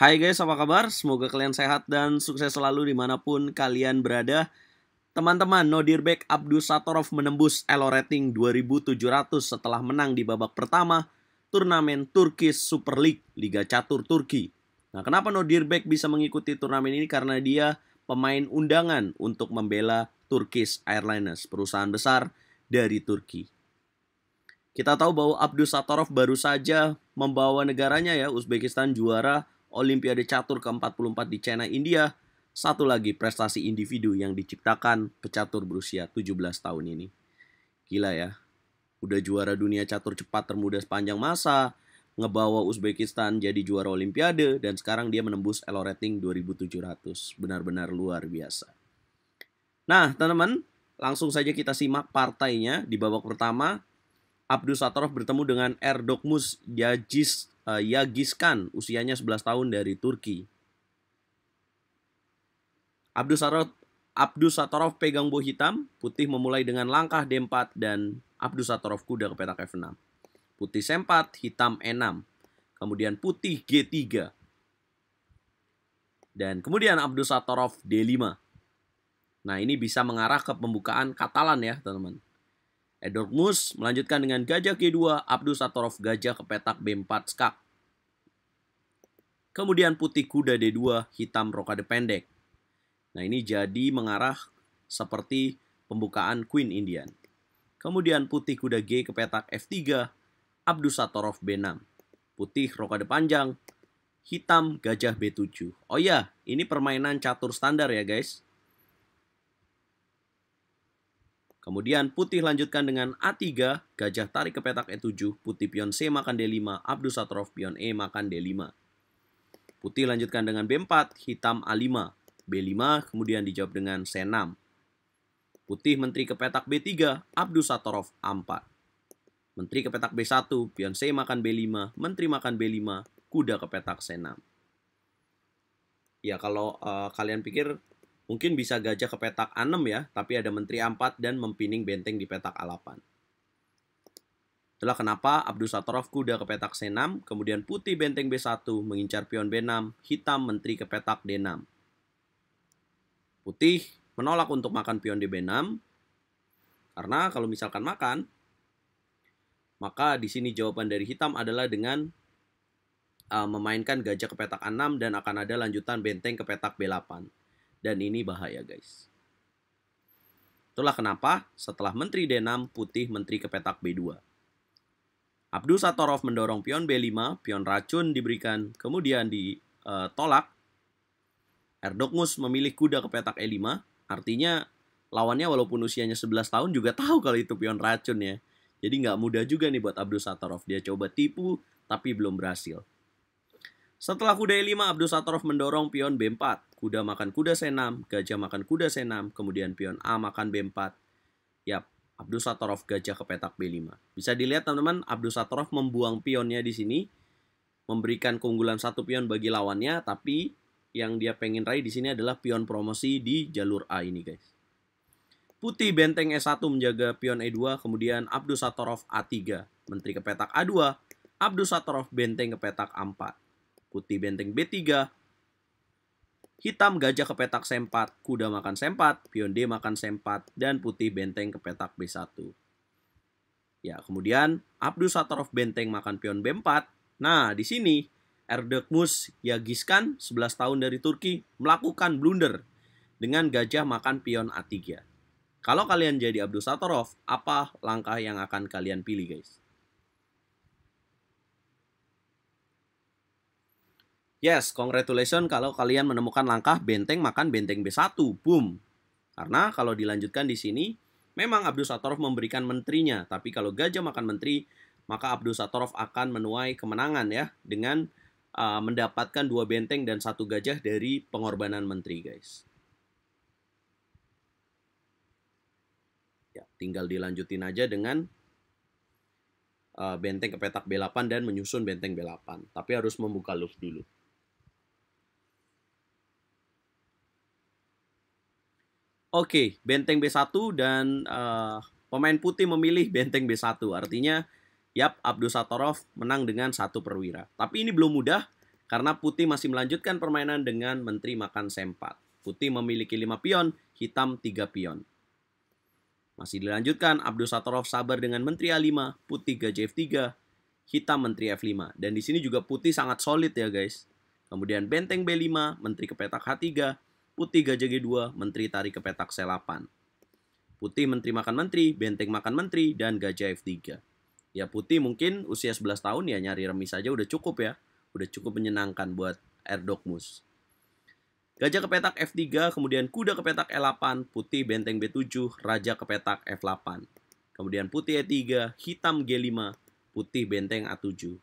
Hai guys, apa kabar? Semoga kalian sehat dan sukses selalu dimanapun kalian berada. Teman-teman, Nodirbek Abdul Satorov menembus Elo rating 2700 setelah menang di babak pertama turnamen Turkish Super League Liga Catur Turki. Nah, kenapa Nodirbek bisa mengikuti turnamen ini? Karena dia pemain undangan untuk membela Turkish Airlines, perusahaan besar dari Turki. Kita tahu bahwa Abdul Satorov baru saja membawa negaranya ya, Uzbekistan juara Olimpiade Catur ke-44 di China, India, satu lagi prestasi individu yang diciptakan pecatur berusia 17 tahun ini. Gila ya, udah juara dunia catur cepat termuda sepanjang masa, ngebawa Uzbekistan jadi juara Olimpiade, dan sekarang dia menembus elo rating 2700. Benar-benar luar biasa. Nah, teman-teman, langsung saja kita simak partainya di babak pertama. Abdul Satorov bertemu dengan Erdogmus Yajis uh, eh, Yagis Khan, usianya 11 tahun dari Turki. Abdul Sarot Abdus Satorov pegang bola hitam, putih memulai dengan langkah D4 dan Abdul Satorov kuda ke petak F6. Putih sempat hitam E6. Kemudian putih G3. Dan kemudian Abdul Satorov D5. Nah, ini bisa mengarah ke pembukaan Katalan ya, teman-teman. Mus melanjutkan dengan gajah G2, Abdus Satorov gajah ke petak B4 skak. Kemudian putih kuda D2, hitam rokade pendek. Nah ini jadi mengarah seperti pembukaan Queen Indian. Kemudian putih kuda G ke petak F3, Abdul Satorov B6. Putih rokade panjang, hitam gajah B7. Oh ya, ini permainan catur standar ya guys. Kemudian putih lanjutkan dengan A3, gajah tarik ke petak E7, putih pion C makan D5, Abdul Satrov pion E makan D5. Putih lanjutkan dengan B4, hitam A5, B5 kemudian dijawab dengan C6. Putih menteri ke petak B3, Abdul Satorov A4. Menteri ke petak B1, pion C makan B5, menteri makan B5, kuda ke petak C6. Ya kalau uh, kalian pikir Mungkin bisa gajah ke petak A6 ya, tapi ada menteri A4 dan mempining benteng di petak A8. Itulah kenapa Abdul Satorov kuda ke petak C6, kemudian putih benteng B1 mengincar pion B6, hitam menteri ke petak D6. Putih menolak untuk makan pion di B6, karena kalau misalkan makan, maka di sini jawaban dari hitam adalah dengan uh, memainkan gajah ke petak A6 dan akan ada lanjutan benteng ke petak B8. Dan ini bahaya guys. Itulah kenapa setelah Menteri D6, Putih Menteri kepetak B2. Abdul Satorov mendorong pion B5, pion racun diberikan, kemudian ditolak. Eh, Erdogmus memilih kuda ke petak E5, artinya lawannya walaupun usianya 11 tahun juga tahu kalau itu pion racun ya. Jadi nggak mudah juga nih buat Abdul Satorov. Dia coba tipu tapi belum berhasil. Setelah kuda E5, Abdul Satorov mendorong pion B4. Kuda makan kuda C6, gajah makan kuda C6, kemudian pion A makan B4. Yap, Abdul Satorov gajah ke petak B5. Bisa dilihat teman-teman, Abdul Satorov membuang pionnya di sini, memberikan keunggulan satu pion bagi lawannya, tapi yang dia pengen raih di sini adalah pion promosi di jalur A ini guys. Putih benteng E1 menjaga pion E2, kemudian Abdul Satorov A3, menteri ke petak A2, Abdul Satorov benteng ke petak A4 putih benteng B3, hitam gajah ke petak C4, kuda makan C4, pion D makan C4, dan putih benteng ke petak B1. Ya, kemudian Abdul Satorov benteng makan pion B4. Nah, di sini Erdekmus Yagiskan, 11 tahun dari Turki, melakukan blunder dengan gajah makan pion A3. Kalau kalian jadi Abdul Satorov, apa langkah yang akan kalian pilih guys? Yes, congratulations kalau kalian menemukan langkah benteng makan benteng B1. Boom. Karena kalau dilanjutkan di sini, memang Abdul Satorov memberikan menterinya. Tapi kalau gajah makan menteri, maka Abdul Satorov akan menuai kemenangan ya. Dengan uh, mendapatkan dua benteng dan satu gajah dari pengorbanan menteri guys. Ya, tinggal dilanjutin aja dengan uh, benteng ke petak B8 dan menyusun benteng B8. Tapi harus membuka loop dulu. Oke, okay, benteng B1 dan uh, pemain putih memilih benteng B1. Artinya, yap, Abdul Satorov menang dengan satu perwira. Tapi ini belum mudah, karena putih masih melanjutkan permainan dengan menteri makan sempat. Putih memiliki 5 pion, hitam 3 pion. Masih dilanjutkan, Abdul Satorov sabar dengan menteri A5, putih gajah F3, hitam menteri F5. Dan di sini juga putih sangat solid ya guys. Kemudian benteng B5, menteri ke petak H3, Putih gajah G2, menteri tarik ke petak c sel8 Putih menteri makan menteri, benteng makan menteri, dan gajah F3. Ya Putih mungkin usia 11 tahun ya nyari remis saja udah cukup ya. Udah cukup menyenangkan buat Erdogmus. Gajah ke petak F3, kemudian kuda ke petak E8, putih benteng B7, raja ke petak F8. Kemudian putih E3, hitam G5, putih benteng A7.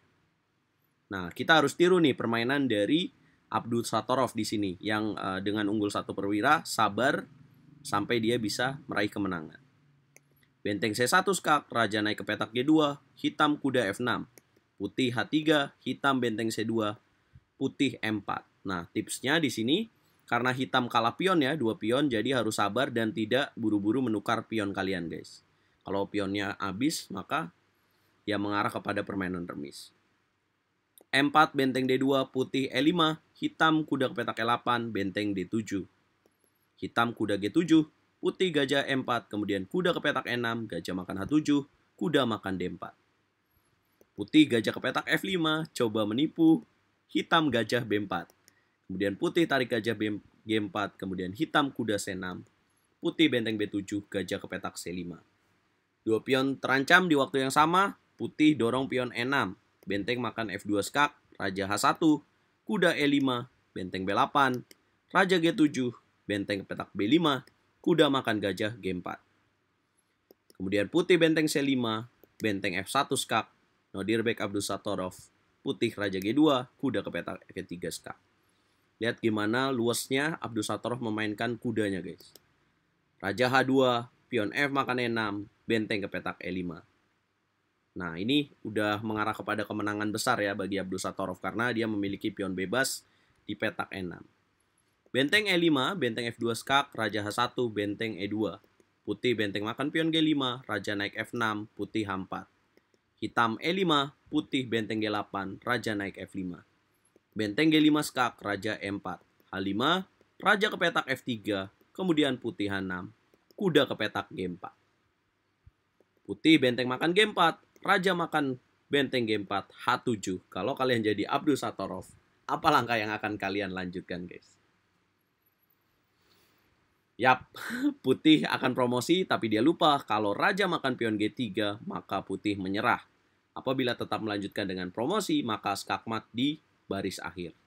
Nah, kita harus tiru nih permainan dari Abdul Satorov di sini yang uh, dengan unggul satu perwira sabar sampai dia bisa meraih kemenangan. Benteng C1 skak, raja naik ke petak G2, hitam kuda F6, putih H3, hitam benteng C2, putih M4. Nah, tipsnya di sini karena hitam kalah pion ya, dua pion jadi harus sabar dan tidak buru-buru menukar pion kalian, guys. Kalau pionnya habis, maka ya mengarah kepada permainan remis. E4 benteng D2 putih E5, hitam kuda ke petak E8 benteng D7. Hitam kuda G7, putih gajah E4, kemudian kuda ke petak E6, gajah makan H7, kuda makan D4. Putih gajah ke petak F5, coba menipu, hitam gajah B4. Kemudian putih tarik gajah B G4, kemudian hitam kuda C6, putih benteng B7, gajah ke petak C5. Dua pion terancam di waktu yang sama, putih dorong pion E6, benteng makan F2 skak, raja H1, kuda E5, benteng B8, raja G7, benteng petak B5, kuda makan gajah G4. Kemudian putih benteng C5, benteng F1 skak, nodir back Abdul Satorov, putih raja G2, kuda ke petak e 3 skak. Lihat gimana luasnya Abdul Satorov memainkan kudanya guys. Raja H2, pion F makan E6, benteng ke petak E5. Nah, ini udah mengarah kepada kemenangan besar ya bagi Abdul Satorov karena dia memiliki pion bebas di petak E6. Benteng E5, benteng F2 skak, raja H1, benteng E2. Putih benteng makan pion G5, raja naik F6, putih H4. Hitam E5, putih benteng G8, raja naik F5. Benteng G5 skak, raja E4. H5, raja ke petak F3, kemudian putih H6, kuda ke petak G4. Putih benteng makan G4, Raja makan benteng g 4 H7. Kalau kalian jadi Abdul Satorov, apa langkah yang akan kalian lanjutkan, guys? Yap, putih akan promosi tapi dia lupa kalau raja makan pion G3 maka putih menyerah. Apabila tetap melanjutkan dengan promosi maka skakmat di baris akhir.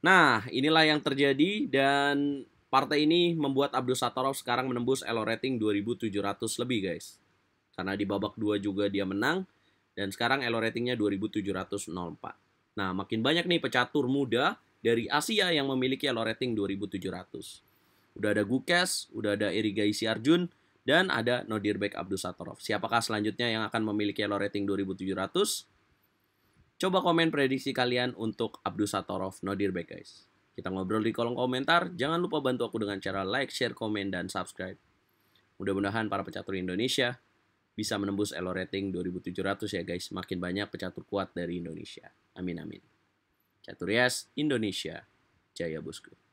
Nah, inilah yang terjadi dan partai ini membuat Abdul Satorov sekarang menembus elo rating 2700 lebih guys. Karena di babak 2 juga dia menang. Dan sekarang elo ratingnya 2704. Nah, makin banyak nih pecatur muda dari Asia yang memiliki elo rating 2700. Udah ada Gukes, udah ada Irigaisi Arjun, dan ada Nodirbek Abdul Satorov. Siapakah selanjutnya yang akan memiliki elo rating 2700? Coba komen prediksi kalian untuk Abdul Satorov Nodirbek guys. Kita ngobrol di kolom komentar. Jangan lupa bantu aku dengan cara like, share, komen, dan subscribe. Mudah-mudahan para pecatur Indonesia bisa menembus elo rating 2700 ya guys. Makin banyak pecatur kuat dari Indonesia. Amin amin. Caturias Indonesia. Jaya Bosku.